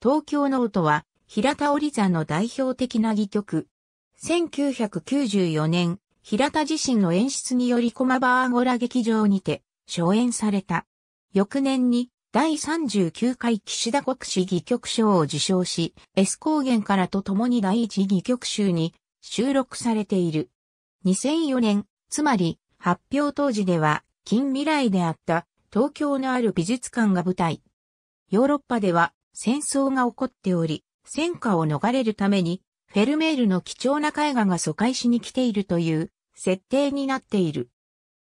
東京の音は、平田織座の代表的な戯曲。1994年、平田自身の演出により駒場アゴラ劇場にて、初演された。翌年に、第39回岸田国史戯曲賞を受賞し、エス高原からと共に第一戯曲集に収録されている。2004年、つまり、発表当時では、近未来であった、東京のある美術館が舞台。ヨーロッパでは、戦争が起こっており、戦火を逃れるために、フェルメールの貴重な絵画が疎開しに来ているという設定になっている。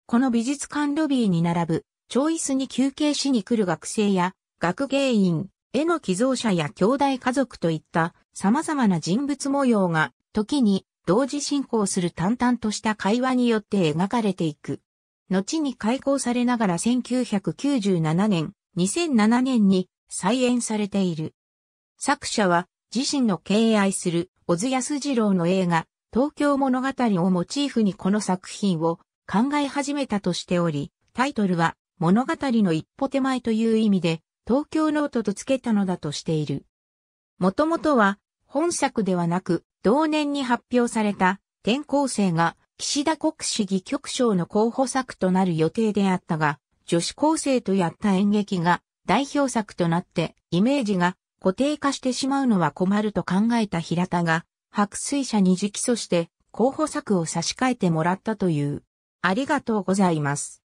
この美術館ロビーに並ぶ、チョイスに休憩しに来る学生や、学芸員、絵の寄贈者や兄弟家族といった様々な人物模様が、時に同時進行する淡々とした会話によって描かれていく。後に開校されながら1997年、2007年に再演されている。作者は自身の敬愛する小津安二郎の映画、東京物語をモチーフにこの作品を考え始めたとしており、タイトルは物語の一歩手前という意味で、東京ノートと付けたのだとしている。もともとは、本作ではなく、同年に発表された、転校生が、岸田国主議局長の候補作となる予定であったが、女子高生とやった演劇が、代表作となってイメージが固定化してしまうのは困ると考えた平田が白水社に直訴して候補作を差し替えてもらったという。ありがとうございます。